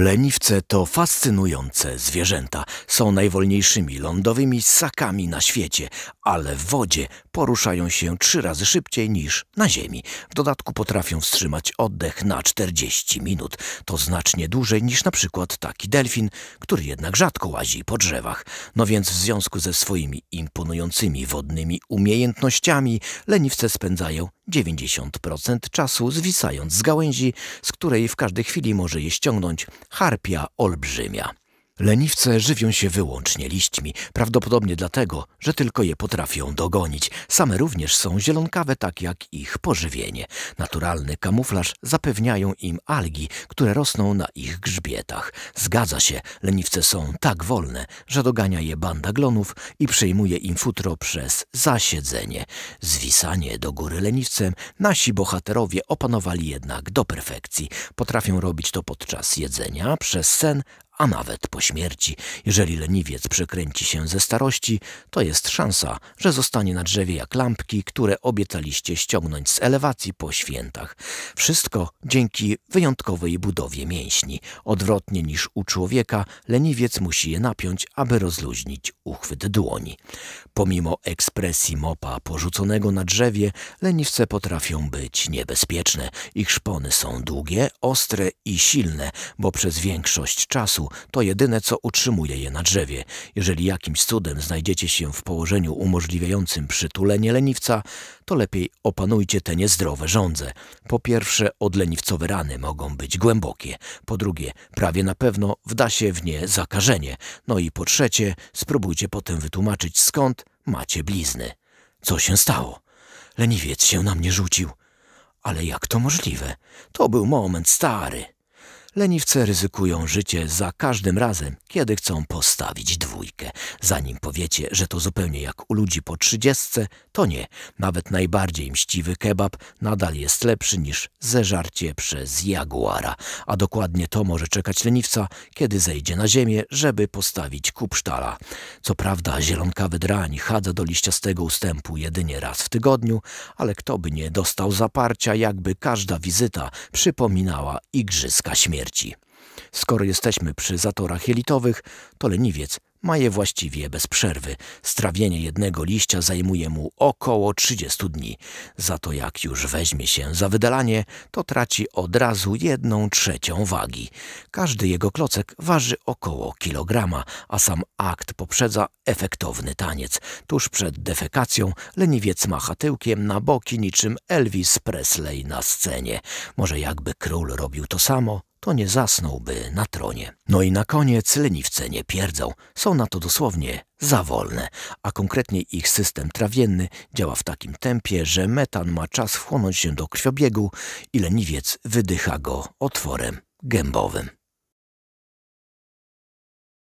Leniwce to fascynujące zwierzęta. Są najwolniejszymi lądowymi ssakami na świecie, ale w wodzie poruszają się trzy razy szybciej niż na ziemi. W dodatku potrafią wstrzymać oddech na 40 minut. To znacznie dłużej niż na przykład taki delfin, który jednak rzadko łazi po drzewach. No więc w związku ze swoimi imponującymi wodnymi umiejętnościami leniwce spędzają 90% czasu zwisając z gałęzi, z której w każdej chwili może je ściągnąć harpia olbrzymia. Leniwce żywią się wyłącznie liśćmi, prawdopodobnie dlatego, że tylko je potrafią dogonić. Same również są zielonkawe, tak jak ich pożywienie. Naturalny kamuflaż zapewniają im algi, które rosną na ich grzbietach. Zgadza się, leniwce są tak wolne, że dogania je banda glonów i przejmuje im futro przez zasiedzenie. Zwisanie do góry leniwcem nasi bohaterowie opanowali jednak do perfekcji. Potrafią robić to podczas jedzenia, przez sen, a nawet po śmierci. Jeżeli leniwiec przekręci się ze starości, to jest szansa, że zostanie na drzewie jak lampki, które obiecaliście ściągnąć z elewacji po świętach. Wszystko dzięki wyjątkowej budowie mięśni. Odwrotnie niż u człowieka, leniwiec musi je napiąć, aby rozluźnić uchwyt dłoni. Pomimo ekspresji mopa porzuconego na drzewie, leniwce potrafią być niebezpieczne. Ich szpony są długie, ostre i silne, bo przez większość czasu to jedyne, co utrzymuje je na drzewie. Jeżeli jakimś cudem znajdziecie się w położeniu umożliwiającym przytulenie leniwca, to lepiej opanujcie te niezdrowe żądze. Po pierwsze, odleniwcowe rany mogą być głębokie. Po drugie, prawie na pewno wda się w nie zakażenie. No i po trzecie, spróbujcie potem wytłumaczyć, skąd macie blizny. Co się stało? Leniwiec się na mnie rzucił. Ale jak to możliwe? To był moment stary. Leniwce ryzykują życie za każdym razem, kiedy chcą postawić dwójkę. Zanim powiecie, że to zupełnie jak u ludzi po trzydziestce, to nie. Nawet najbardziej mściwy kebab nadal jest lepszy niż zeżarcie przez jaguara. A dokładnie to może czekać leniwca, kiedy zejdzie na ziemię, żeby postawić kupsztala. Co prawda zielonkawy drań chadza do liściastego ustępu jedynie raz w tygodniu, ale kto by nie dostał zaparcia, jakby każda wizyta przypominała igrzyska śmierci śmierci. Skoro jesteśmy przy zatorach jelitowych, to leniwiec ma je właściwie bez przerwy. Strawienie jednego liścia zajmuje mu około 30 dni. Za to jak już weźmie się za wydalanie, to traci od razu jedną trzecią wagi. Każdy jego klocek waży około kilograma, a sam akt poprzedza efektowny taniec. Tuż przed defekacją leniwiec macha tyłkiem na boki niczym Elvis Presley na scenie. Może jakby król robił to samo, to nie zasnąłby na tronie. No i na koniec leniwce nie pierdzą, są na to dosłownie za wolne, a konkretnie ich system trawienny działa w takim tempie, że metan ma czas wchłonąć się do krwiobiegu i leniwiec wydycha go otworem gębowym.